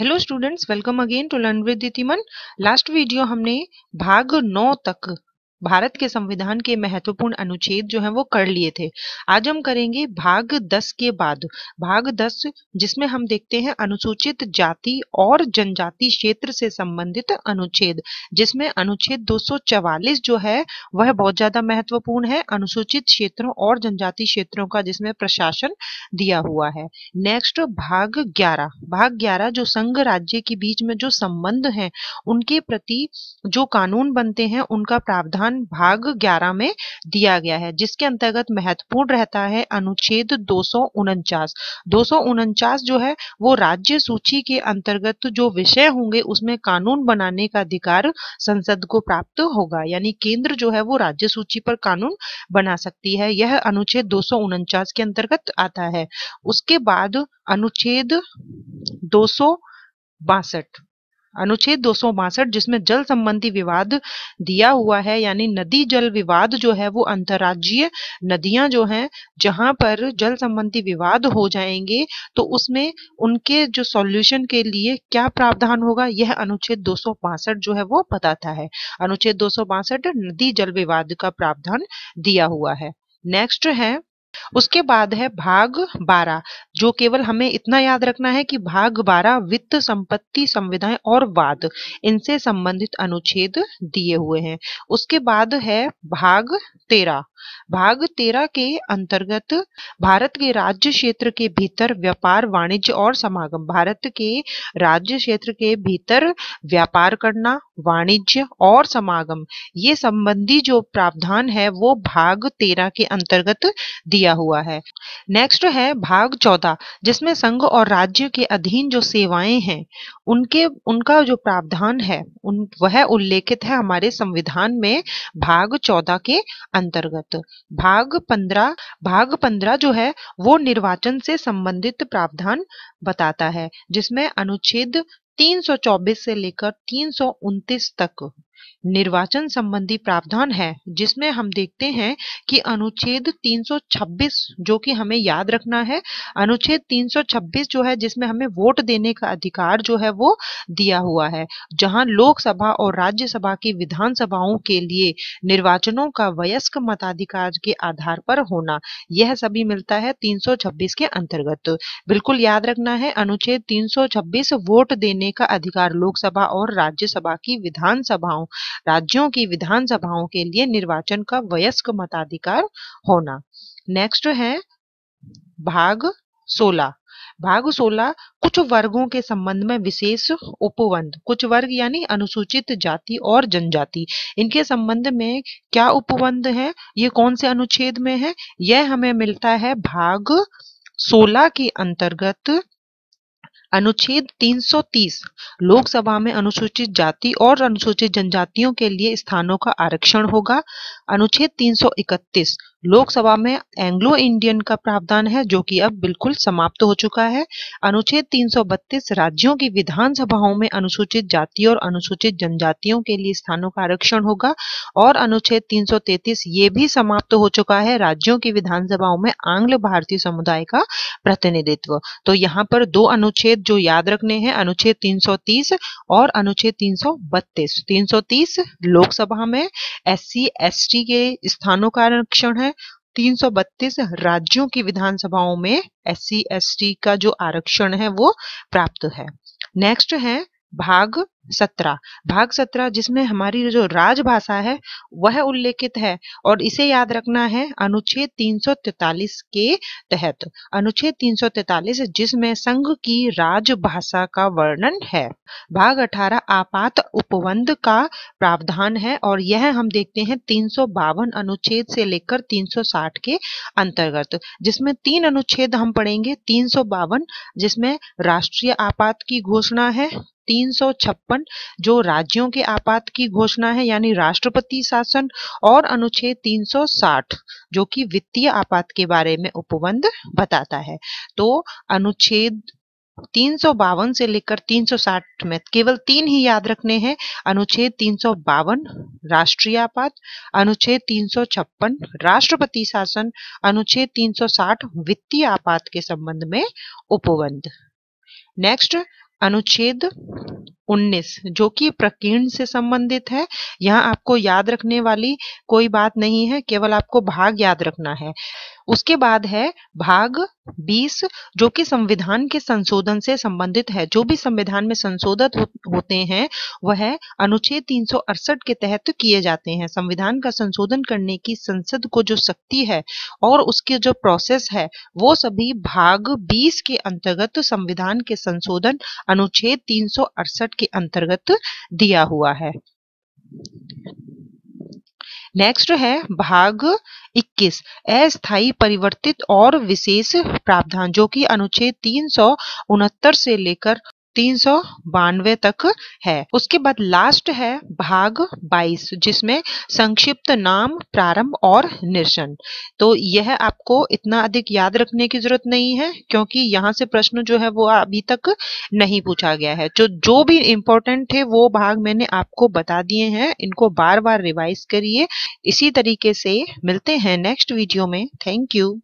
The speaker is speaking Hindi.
hello students welcome again to learn with last video हमने भाग नौ तक भारत के संविधान के महत्वपूर्ण अनुच्छेद जो है वो कर लिए थे आज हम करेंगे भाग दस के बाद भाग दस जिसमें हम देखते हैं अनुसूचित जाति और जनजाति क्षेत्र से संबंधित अनुच्छेद जिसमें अनुच्छेद 244 जो है वह बहुत ज्यादा महत्वपूर्ण है अनुसूचित क्षेत्रों और जनजाति क्षेत्रों का जिसमें प्रशासन दिया हुआ है नेक्स्ट भाग ग्यारह भाग ग्यारह जो संघ राज्य के बीच में जो संबंध है उनके प्रति जो कानून बनते हैं उनका प्रावधान प्रावधान भाग 11 में दिया गया है जिसके अंतर्गत महत्वपूर्ण रहता है अनुच्छेद दो सौ जो है वो राज्य सूची के अंतर्गत जो विषय होंगे उसमें कानून बनाने का अधिकार संसद को प्राप्त होगा यानी केंद्र जो है वो राज्य सूची पर कानून बना सकती है यह अनुच्छेद दो के अंतर्गत आता है उसके बाद अनुच्छेद दो सौ बासठ अनुच्छेद दो जिसमें जल संबंधी विवाद दिया हुआ है यानी नदी जल विवाद जो है वो अंतरराज्यीय नदियां जो हैं जहां पर जल संबंधी विवाद हो जाएंगे तो उसमें उनके जो सॉल्यूशन के लिए क्या प्रावधान होगा यह अनुच्छेद दो जो है वो बताता है अनुच्छेद दो नदी जल विवाद का प्रावधान दिया हुआ है नेक्स्ट है उसके बाद है भाग बारह जो केवल हमें इतना याद रखना है कि भाग बारह वित्त संपत्ति संविधाएं और वाद इनसे संबंधित अनुच्छेद दिए हुए हैं उसके बाद है भाग तेरह भाग तेरह के अंतर्गत भारत के राज्य क्षेत्र के भीतर व्यापार वाणिज्य और समागम भारत के राज्य क्षेत्र के भीतर व्यापार करना वाणिज्य और समागम ये संबंधी जो प्रावधान है वो भाग तेरह के अंतर्गत दिया हुआ है नेक्स्ट है भाग चौदह जिसमें संघ और राज्य के अधीन जो सेवाएं हैं उनके उनका जो प्रावधान है उन वह उल्लेखित है हमारे संविधान में भाग चौदह के अंतर्गत प्राप्त भाग पंद्रह भाग पंद्रह जो है वो निर्वाचन से संबंधित प्रावधान बताता है जिसमें अनुच्छेद 324 से लेकर तीन तक निर्वाचन संबंधी प्रावधान है जिसमें हम देखते हैं कि अनुच्छेद 326 जो कि हमें याद रखना है अनुच्छेद 326 जो है जिसमें हमें वोट देने का अधिकार जो है वो दिया हुआ है जहां लोकसभा और राज्यसभा की विधानसभाओं के लिए निर्वाचनों का वयस्क मताधिकार के आधार पर होना यह सभी मिलता है तीन के अंतर्गत बिल्कुल याद रखना है अनुच्छेद तीन वोट देने का अधिकार लोकसभा और राज्यसभा की विधानसभाओं राज्यों की विधानसभाओं के लिए निर्वाचन का वयस्क मताधिकार होना नेक्स्ट है भाग सोलह भाग सोलह कुछ वर्गों के संबंध में विशेष उपबंध कुछ वर्ग यानी अनुसूचित जाति और जनजाति इनके संबंध में क्या उपबंध है ये कौन से अनुच्छेद में है यह हमें मिलता है भाग सोलह के अंतर्गत अनुच्छेद 330 लोकसभा में अनुसूचित जाति और अनुसूचित जनजातियों के लिए स्थानों का आरक्षण होगा अनुच्छेद 331 लोकसभा में एंग्लो इंडियन का प्रावधान है जो कि अब बिल्कुल समाप्त हो चुका है अनुच्छेद 332 राज्यों की विधानसभाओं में अनुसूचित जाति और अनुसूचित जनजातियों के लिए स्थानों का आरक्षण होगा और अनुच्छेद 333 ये भी समाप्त हो चुका है राज्यों की विधानसभाओं में आंग्ल भारतीय समुदाय का प्रतिनिधित्व तो यहाँ पर दो अनुच्छेद जो याद रखने हैं अनुच्छेद तीन और अनुच्छेद तीन सौ लोकसभा में एस सी के स्थानों का आरक्षण है है 332 राज्यों की विधानसभाओं में एस सी का जो आरक्षण है वो प्राप्त है नेक्स्ट है भाग सत्रह भाग सत्रह जिसमें हमारी जो राजभाषा है वह उल्लेखित है और इसे याद रखना है अनुच्छेद 343 के तहत अनुच्छेद 343 जिसमें संघ की राजभाषा का वर्णन है भाग अठारह आपात उपबंध का प्रावधान है और यह हम देखते हैं तीन अनुच्छेद से लेकर 360 के अंतर्गत जिसमें तीन अनुच्छेद हम पढ़ेंगे तीन जिसमें राष्ट्रीय आपात की घोषणा है तीन जो राज्यों के आपात की घोषणा है यानी राष्ट्रपति शासन और अनुच्छेद 360 जो कि वित्तीय आपात के बारे में उपबंध बताता है तो अनुच्छेद तीन से लेकर 360 में केवल तीन ही याद रखने हैं अनुच्छेद तीन राष्ट्रीय आपात अनुच्छेद तीन राष्ट्रपति शासन अनुच्छेद 360 वित्तीय आपात के संबंध में उपबंध नेक्स्ट अनुच्छेद 19 जो कि प्रकीर्ण से संबंधित है यहाँ आपको याद रखने वाली कोई बात नहीं है केवल आपको भाग याद रखना है उसके बाद है भाग 20 जो कि संविधान के संशोधन से संबंधित है जो भी संविधान में संशोधित होते हैं वह अनुच्छेद 368 के तहत किए जाते हैं संविधान का संशोधन करने की संसद को जो शक्ति है और उसके जो प्रोसेस है वो सभी भाग 20 के अंतर्गत संविधान के संशोधन अनुच्छेद 368 के अंतर्गत दिया हुआ है नेक्स्ट है भाग 21 अस्थायी परिवर्तित और विशेष प्रावधान जो कि अनुच्छेद तीन से लेकर तीन सौ बानवे तक है उसके बाद लास्ट है भाग 22 जिसमें संक्षिप्त नाम प्रारंभ और निरसन तो यह आपको इतना अधिक याद रखने की जरूरत नहीं है क्योंकि यहाँ से प्रश्न जो है वो अभी तक नहीं पूछा गया है जो जो भी इम्पोर्टेंट थे वो भाग मैंने आपको बता दिए हैं इनको बार बार रिवाइज करिए इसी तरीके से मिलते हैं नेक्स्ट वीडियो में थैंक यू